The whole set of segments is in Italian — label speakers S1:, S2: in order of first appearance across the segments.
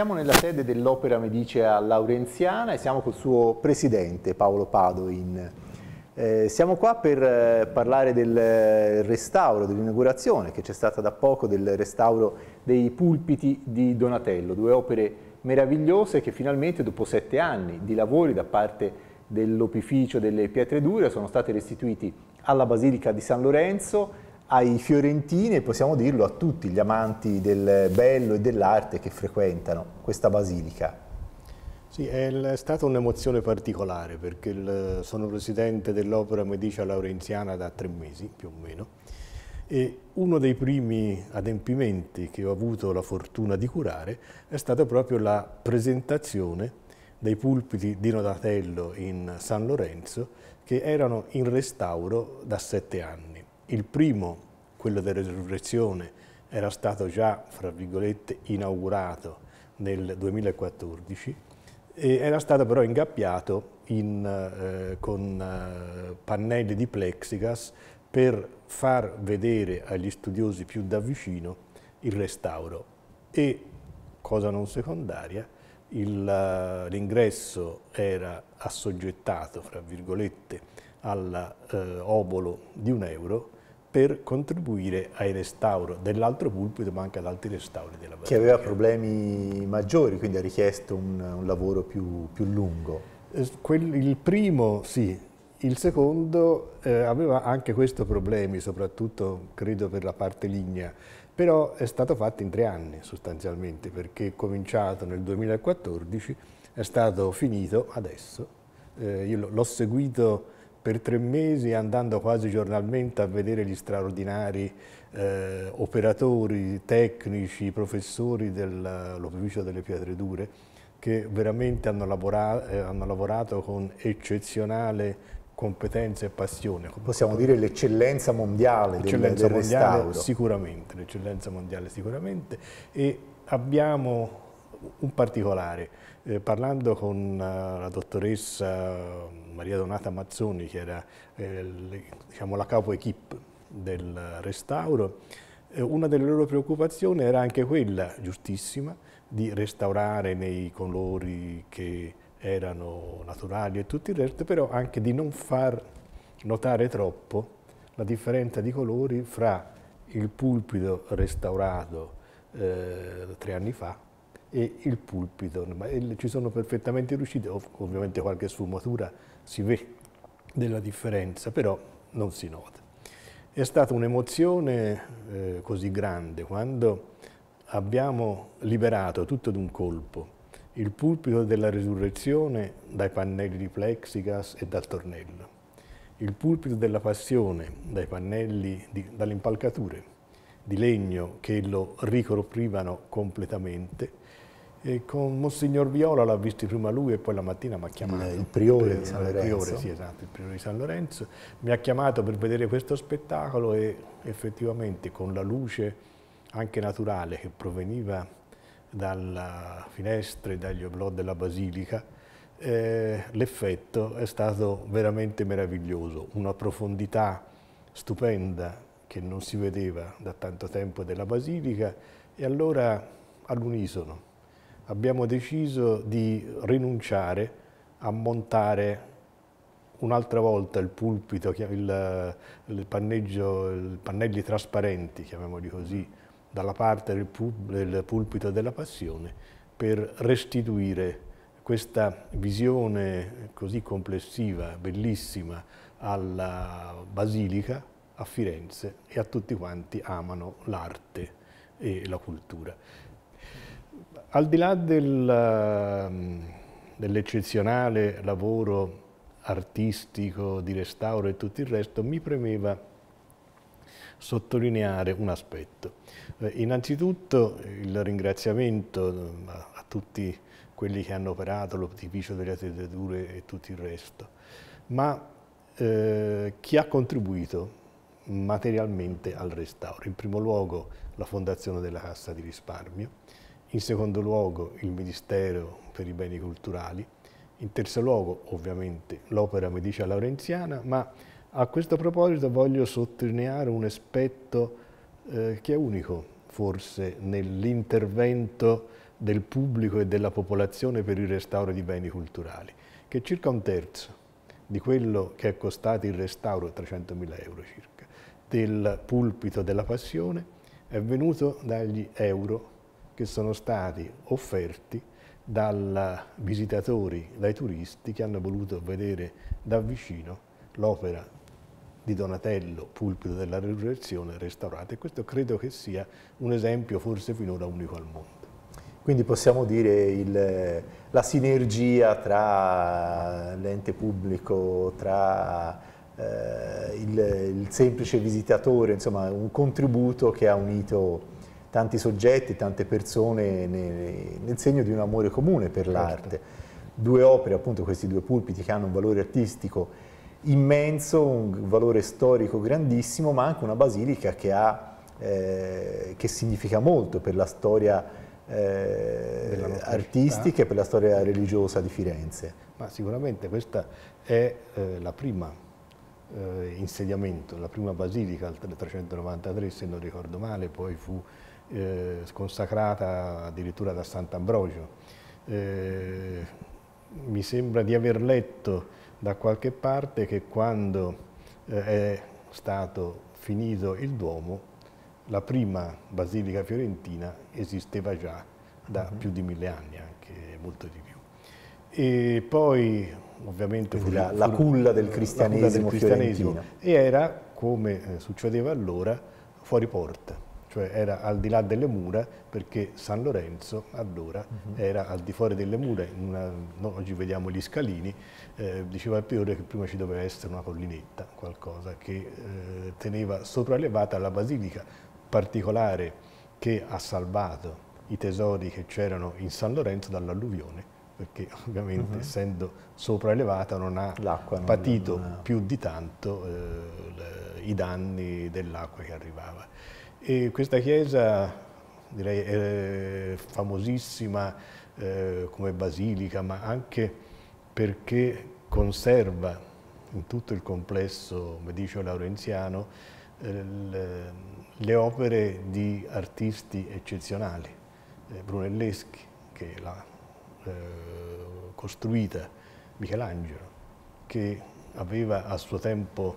S1: Siamo nella sede dell'Opera Medicea Laurenziana e siamo col suo presidente Paolo Padoin. Eh, siamo qua per eh, parlare del eh, restauro, dell'inaugurazione che c'è stata da poco del restauro dei pulpiti di Donatello, due opere meravigliose che finalmente dopo sette anni di lavori da parte dell'opificio delle pietre dure sono state restituiti alla Basilica di San Lorenzo ai fiorentini e possiamo dirlo a tutti gli amanti del bello e dell'arte che frequentano questa basilica.
S2: Sì, è stata un'emozione particolare perché il, sono presidente dell'Opera Medicia Laurenziana da tre mesi più o meno e uno dei primi adempimenti che ho avuto la fortuna di curare è stata proprio la presentazione dei pulpiti di Nodatello in San Lorenzo che erano in restauro da sette anni il primo, quello della resurrezione, era stato già, fra virgolette, inaugurato nel 2014, era stato però ingappiato in, eh, con eh, pannelli di plexigas per far vedere agli studiosi più da vicino il restauro e, cosa non secondaria, eh, l'ingresso era assoggettato, fra virgolette, all'obolo eh, di un euro per contribuire ai restauro dell'altro pulpito ma anche ad altri restauri della basilica. Che aveva problemi maggiori, quindi ha richiesto un, un lavoro più, più lungo. Eh, il primo sì, il secondo eh, aveva anche questo problemi, soprattutto credo per la parte lignea, però è stato fatto in tre anni sostanzialmente perché è cominciato nel 2014, è stato finito adesso, eh, io l'ho seguito per tre mesi andando quasi giornalmente a vedere gli straordinari eh, operatori, tecnici, professori dell'Opificio delle Pietre Dure che veramente hanno, lavora, eh, hanno lavorato con eccezionale competenza e passione. Possiamo dire l'eccellenza mondiale del mondiale, Sicuramente, l'eccellenza mondiale sicuramente e abbiamo un particolare. Eh, parlando con eh, la dottoressa Maria Donata Mazzoni, che era eh, le, diciamo, la capo equip del restauro, eh, una delle loro preoccupazioni era anche quella, giustissima, di restaurare nei colori che erano naturali e tutto il resto, però anche di non far notare troppo la differenza di colori fra il pulpito restaurato eh, tre anni fa e il pulpito, ma ci sono perfettamente riuscite, ovviamente qualche sfumatura si vede della differenza, però non si nota. È stata un'emozione eh, così grande quando abbiamo liberato tutto d'un colpo il pulpito della risurrezione dai pannelli di plexigas e dal tornello, il pulpito della passione dai pannelli, di, dalle impalcature di legno che lo ricoprivano completamente e con Monsignor Viola l'ha visto prima lui e poi la mattina mi ha chiamato. Il, priore di San Lorenzo. Priore, sì, esatto, il priore di San Lorenzo. Mi ha chiamato per vedere questo spettacolo e effettivamente con la luce anche naturale che proveniva dalle finestre, dagli oblò della basilica, eh, l'effetto è stato veramente meraviglioso, una profondità stupenda che non si vedeva da tanto tempo della basilica e allora all'unisono abbiamo deciso di rinunciare a montare un'altra volta il pulpito, il, il panneggio, il pannelli trasparenti, chiamiamoli così, dalla parte del, pub, del pulpito della passione per restituire questa visione così complessiva, bellissima, alla Basilica, a Firenze e a tutti quanti amano l'arte e la cultura. Al di là del, ehm, dell'eccezionale lavoro artistico, di restauro e tutto il resto, mi premeva sottolineare un aspetto. Eh, innanzitutto il ringraziamento ehm, a tutti quelli che hanno operato, l'Opificio delle Attrezzature e tutto il resto, ma eh, chi ha contribuito materialmente al restauro, in primo luogo la Fondazione della Cassa di Risparmio, in secondo luogo il Ministero per i Beni Culturali, in terzo luogo ovviamente l'Opera Medicea Laurenziana, ma a questo proposito voglio sottolineare un aspetto eh, che è unico forse nell'intervento del pubblico e della popolazione per il restauro di beni culturali, che circa un terzo di quello che è costato il restauro, 300.000 euro circa, del pulpito della passione è venuto dagli euro che sono stati offerti dai visitatori, dai turisti che hanno voluto vedere da vicino l'opera di Donatello, Pulpito della Resurrezione, restaurata. E questo credo che sia un esempio forse finora unico al mondo.
S1: Quindi possiamo dire il, la sinergia tra l'ente pubblico, tra eh, il, il semplice visitatore, insomma un contributo che ha unito tanti soggetti, tante persone nel, nel segno di un amore comune per certo. l'arte. Due opere, appunto questi due pulpiti che hanno un valore artistico immenso, un valore storico grandissimo, ma anche una basilica che, ha, eh, che significa molto per la storia eh, artistica e per la storia religiosa di Firenze.
S2: Ma sicuramente questa è eh, la prima eh, insediamento, la prima basilica al 393 se non ricordo male, poi fu eh, sconsacrata addirittura da Sant'Ambrogio. Eh, mi sembra di aver letto da qualche parte che quando eh, è stato finito il Duomo, la prima basilica fiorentina esisteva già da uh mhm. -huh. più di mille anni, anche molto di più. E poi ovviamente fu la, la culla del cristianesimo, culla del cristianesimo e era, come eh, succedeva allora, fuori porta cioè era al di là delle mura perché San Lorenzo allora uh mhm. -huh. era al di fuori delle mura, una, no, oggi vediamo gli scalini, eh, diceva il priore che prima ci doveva essere una collinetta, qualcosa che eh, teneva sopraelevata la basilica particolare che ha salvato i tesori che c'erano in San Lorenzo dall'alluvione perché ovviamente uh mhm. -huh. essendo sopraelevata non ha non patito non è... più di tanto eh, i danni dell'acqua che arrivava. E questa chiesa direi, è famosissima eh, come basilica, ma anche perché conserva in tutto il complesso medicio-laurenziano eh, le, le opere di artisti eccezionali. Eh, Brunelleschi, che l'ha eh, costruita, Michelangelo, che aveva a suo tempo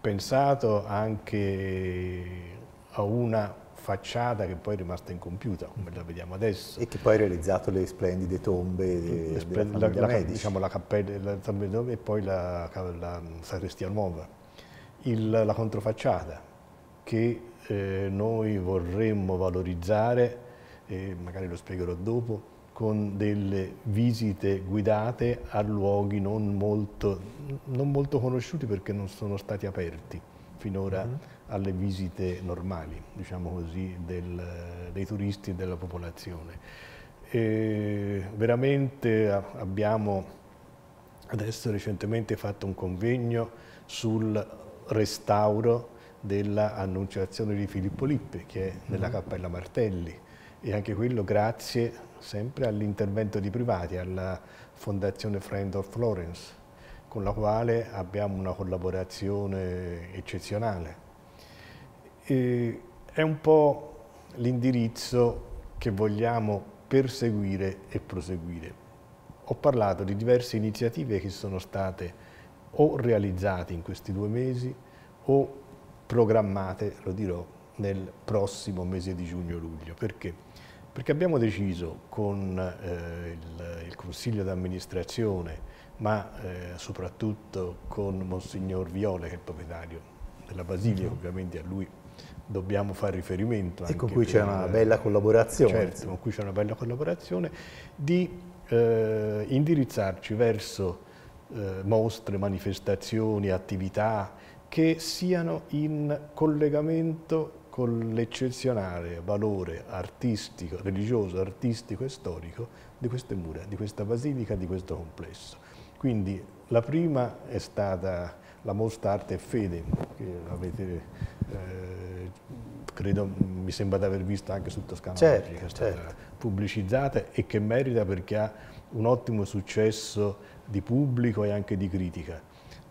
S2: pensato anche a una facciata che poi è rimasta incompiuta, come la vediamo adesso. E che poi ha
S1: realizzato le splendide tombe de, le splendide, della la, la, diciamo,
S2: la cappella la, e poi la, la sacrestia nuova. Il, la controfacciata che eh, noi vorremmo valorizzare, e magari lo spiegherò dopo, con delle visite guidate a luoghi non molto, non molto conosciuti perché non sono stati aperti finora mm. alle visite normali, diciamo così, del, dei turisti e della popolazione. E veramente abbiamo adesso recentemente fatto un convegno sul restauro dell'annunciazione di Filippo Lippe che è mhm. nella Cappella Martelli e anche quello grazie sempre all'intervento di privati, alla Fondazione Friend of Florence con la quale abbiamo una collaborazione eccezionale. E è un po' l'indirizzo che vogliamo perseguire e proseguire. Ho parlato di diverse iniziative che sono state o realizzate in questi due mesi o programmate, lo dirò, nel prossimo mese di giugno-luglio. Perché? Perché abbiamo deciso con eh, il, il Consiglio d'amministrazione ma eh, soprattutto con Monsignor Viole, che è il proprietario della Basilica, mm-hmm. ovviamente a lui dobbiamo fare riferimento. E con cui c'è una eh, bella collaborazione. Certo, con cui c'è una bella collaborazione, di eh, indirizzarci verso eh, mostre, manifestazioni, attività che siano in collegamento con l'eccezionale valore artistico, religioso, artistico e storico di queste mura, di questa basilica, di questo complesso. Quindi la prima è stata la mostra Arte e Fede, che avete, eh, credo, mi sembra di aver visto anche su Toscana certo, Magica, certo. pubblicizzata e che merita perché ha un ottimo successo di pubblico e anche di critica.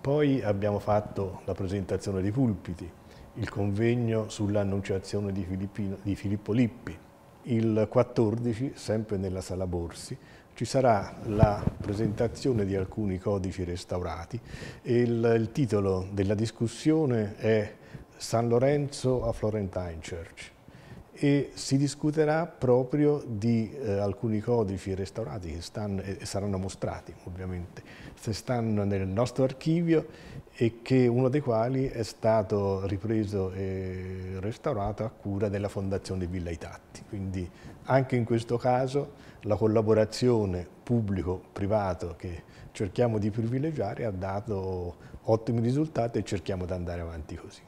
S2: Poi abbiamo fatto la presentazione dei pulpiti, il convegno sull'annunciazione di, di Filippo Lippi, il 14, sempre nella Sala Borsi, ci sarà la presentazione di alcuni codici restaurati. Il, il titolo della discussione è San Lorenzo a Florentine Church e si discuterà proprio di eh, alcuni codici restaurati che stanno, e saranno mostrati ovviamente, se stanno nel nostro archivio e che uno dei quali è stato ripreso e restaurato a cura della Fondazione Villa Itatti. Quindi anche in questo caso la collaborazione pubblico-privato che cerchiamo di privilegiare ha dato ottimi risultati e cerchiamo di andare avanti così.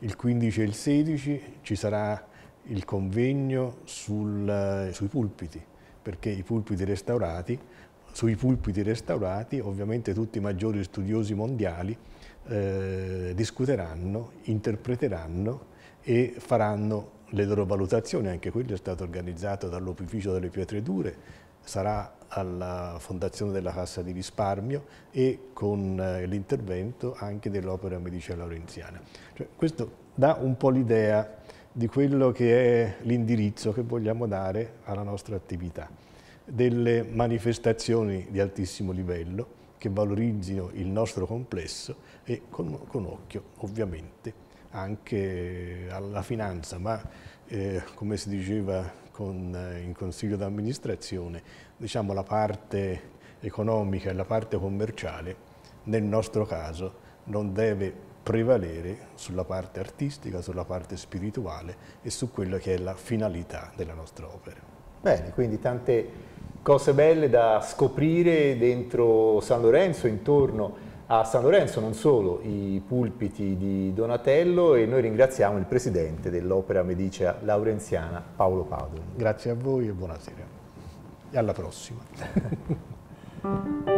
S2: Il 15 e il 16 ci sarà il convegno sul, eh, sui pulpiti, perché i pulpiti restaurati, sui pulpiti restaurati ovviamente tutti i maggiori studiosi mondiali eh, discuteranno, interpreteranno e faranno le loro valutazioni, anche quello è stato organizzato dall'Opificio delle Pietre Dure, sarà alla Fondazione della Cassa di Risparmio e con eh, l'intervento anche dell'Opera Medicea Laurenziana. Cioè, questo dà un po' l'idea di quello che è l'indirizzo che vogliamo dare alla nostra attività, delle manifestazioni di altissimo livello che valorizzino il nostro complesso e con, con occhio ovviamente anche alla finanza, ma eh, come si diceva con, eh, in consiglio d'amministrazione, diciamo la parte economica e la parte commerciale nel nostro caso non deve prevalere sulla parte artistica, sulla parte spirituale e su quella che è la finalità della nostra opera.
S1: Bene, quindi tante cose belle da scoprire dentro San Lorenzo, intorno a San Lorenzo, non solo i pulpiti di Donatello e noi ringraziamo il presidente dell'Opera Medicea Laurenziana, Paolo Padova.
S2: Grazie a voi e buonasera. E alla prossima.